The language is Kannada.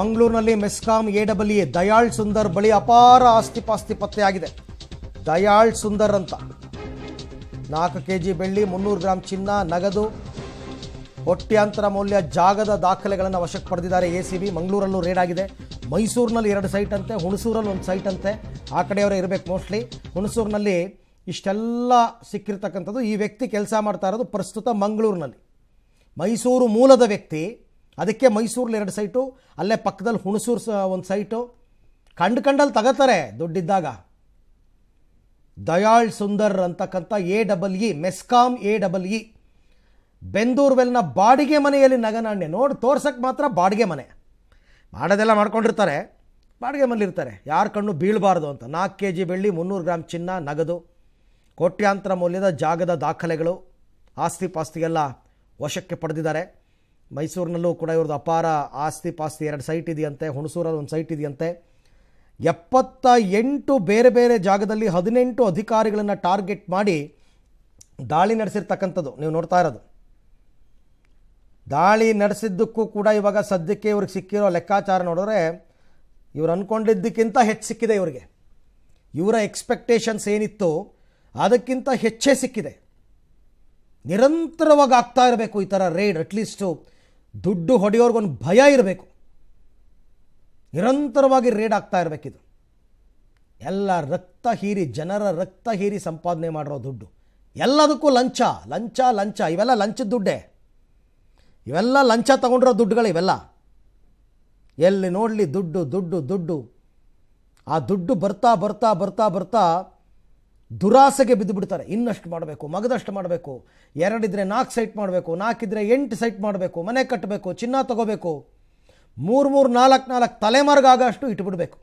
ಮಂಗಳೂರಿನಲ್ಲಿ ಮೆಸ್ಕಾಂ ಎಡಬ್ಲ್ಯೂ ದಯಾಳ್ ಸುಂದರ್ ಬಳಿ ಅಪಾರ ಆಸ್ತಿಪಾಸ್ತಿ ಪತ್ತೆಯಾಗಿದೆ ದಯಾಳ್ ಸುಂದರ್ ಅಂತ ನಾಲ್ಕು ಕೆ ಜಿ ಬೆಳ್ಳಿ ಮುನ್ನೂರು ಗ್ರಾಂ ಚಿನ್ನ ನಗದು ಒಟ್ಟ್ಯಾಂತರ ಮೌಲ್ಯ ಜಾಗದ ದಾಖಲೆಗಳನ್ನು ವಶಕ್ಕೆ ಪಡೆದಿದ್ದಾರೆ ಎ ಸಿ ಬಿ ಮಂಗಳೂರಲ್ಲೂ ರೇಡ್ ಆಗಿದೆ ಮೈಸೂರಿನಲ್ಲಿ ಎರಡು ಸೈಟ್ ಅಂತೆ ಹುಣಸೂರಲ್ಲಿ ಒಂದು ಸೈಟ್ ಅಂತೆ ಆ ಕಡೆಯವರೇ ಇರಬೇಕು ಮೋಸ್ಟ್ಲಿ ಹುಣಸೂರಿನಲ್ಲಿ ಇಷ್ಟೆಲ್ಲ ಸಿಕ್ಕಿರ್ತಕ್ಕಂಥದ್ದು ಈ ವ್ಯಕ್ತಿ ಕೆಲಸ ಮಾಡ್ತಾ ಇರೋದು ಪ್ರಸ್ತುತ ಮಂಗಳೂರಿನಲ್ಲಿ ಮೈಸೂರು ಮೂಲದ ವ್ಯಕ್ತಿ ಅದಕ್ಕೆ ಮೈಸೂರಲ್ಲಿ ಎರಡು ಸೈಟು ಅಲ್ಲೇ ಪಕ್ಕದಲ್ಲಿ ಹುಣಸೂರು ಸ ಒಂದು ಸೈಟು ಕಂಡು ಕಂಡಲ್ಲಿ ತಗೋತಾರೆ ದುಡ್ಡಿದ್ದಾಗ ದಯಾಳ್ ಸುಂದರ್ ಅಂತಕ್ಕಂಥ A double E MESCOM A double E ಬೆಂದೂರ್ವೆಲ್ನ ಬಾಡಿಗೆ ಮನೆಯಲ್ಲಿ ನಗನಾಣ್ಯ ನೋಡಿ ತೋರ್ಸಕ್ಕೆ ಮಾತ್ರ ಬಾಡಿಗೆ ಮನೆ ಮಾಡೋದೆಲ್ಲ ಮಾಡ್ಕೊಂಡಿರ್ತಾರೆ ಬಾಡಿಗೆ ಮನೇಲಿರ್ತಾರೆ ಯಾರ ಕಣ್ಣು ಬೀಳಬಾರ್ದು ಅಂತ ನಾಲ್ಕು ಕೆ ಜಿ ಬೆಳ್ಳಿ ಮುನ್ನೂರು ಗ್ರಾಮ್ ಚಿನ್ನ ನಗದು ಕೋಟ್ಯಾಂತರ ಮೌಲ್ಯದ ಜಾಗದ ದಾಖಲೆಗಳು ಆಸ್ತಿ ಪಾಸ್ತಿಗೆಲ್ಲ ವಶಕ್ಕೆ ಪಡೆದಿದ್ದಾರೆ ಮೈಸೂರಿನಲ್ಲೂ ಕೂಡ ಇವ್ರದ್ದು ಅಪಾರ ಆಸ್ತಿ ಪಾಸ್ತಿ ಎರಡು ಸೈಟ್ ಇದೆಯಂತೆ ಹುಣಸೂರಲ್ಲಿ ಒಂದು ಸೈಟ್ ಇದೆಯಂತೆ ಎಪ್ಪತ್ತ ಎಂಟು ಬೇರೆ ಬೇರೆ ಜಾಗದಲ್ಲಿ ಹದಿನೆಂಟು ಅಧಿಕಾರಿಗಳನ್ನು ಟಾರ್ಗೆಟ್ ಮಾಡಿ ದಾಳಿ ನಡೆಸಿರ್ತಕ್ಕಂಥದ್ದು ನೀವು ನೋಡ್ತಾ ಇರೋದು ದಾಳಿ ನಡೆಸಿದ್ದಕ್ಕೂ ಕೂಡ ಇವಾಗ ಸದ್ಯಕ್ಕೆ ಇವ್ರಿಗೆ ಸಿಕ್ಕಿರೋ ಲೆಕ್ಕಾಚಾರ ನೋಡಿದ್ರೆ ಇವ್ರು ಅಂದ್ಕೊಂಡಿದ್ದಕ್ಕಿಂತ ಹೆಚ್ಚು ಸಿಕ್ಕಿದೆ ಇವರಿಗೆ ಇವರ ಎಕ್ಸ್ಪೆಕ್ಟೇಷನ್ಸ್ ಏನಿತ್ತು ಅದಕ್ಕಿಂತ ಹೆಚ್ಚೇ ಸಿಕ್ಕಿದೆ ನಿರಂತರವಾಗಿ ಆಗ್ತಾ ಇರಬೇಕು ಈ ಥರ ರೈಡ್ ಅಟ್ಲೀಸ್ಟು ದುಡ್ಡು ಹೊಡೆಯೋರ್ಗೊಂದು ಭಯ ಇರಬೇಕು ನಿರಂತರವಾಗಿ ರೇಡ್ ಆಗ್ತಾ ಇರಬೇಕಿದು ಎಲ್ಲ ರಕ್ತ ಹೀರಿ ಜನರ ರಕ್ತ ಹೀರಿ ಸಂಪಾದನೆ ಮಾಡಿರೋ ದುಡ್ಡು ಎಲ್ಲದಕ್ಕೂ ಲಂಚ ಲಂಚ ಲಂಚ ಇವೆಲ್ಲ ಲಂಚದ ದುಡ್ಡೇ ಇವೆಲ್ಲ ಲಂಚ ತಗೊಂಡಿರೋ ದುಡ್ಡುಗಳು ಇವೆಲ್ಲ ಎಲ್ಲಿ ನೋಡಲಿ ದುಡ್ಡು ದುಡ್ಡು ದುಡ್ಡು ಆ ದುಡ್ಡು ಬರ್ತಾ ಬರ್ತಾ ಬರ್ತಾ ಬರ್ತಾ ದುರಾಸೆಗೆ ಬಿದ್ದು ಬಿಡ್ತಾರೆ ಇನ್ನಷ್ಟು ಮಾಡಬೇಕು ಮಗದಷ್ಟು ಮಾಡಬೇಕು ಎರಡಿದ್ರೆ ನಾಲ್ಕು ಸೈಟ್ ಮಾಡಬೇಕು ನಾಲ್ಕಿದ್ರೆ ಎಂಟು ಸೈಟ್ ಮಾಡಬೇಕು ಮನೆ ಕಟ್ಟಬೇಕು ಚಿನ್ನ ತಗೋಬೇಕು ಮೂರು ಮೂರು ನಾಲ್ಕು ನಾಲ್ಕು ಅಷ್ಟು ಇಟ್ಬಿಡ್ಬೇಕು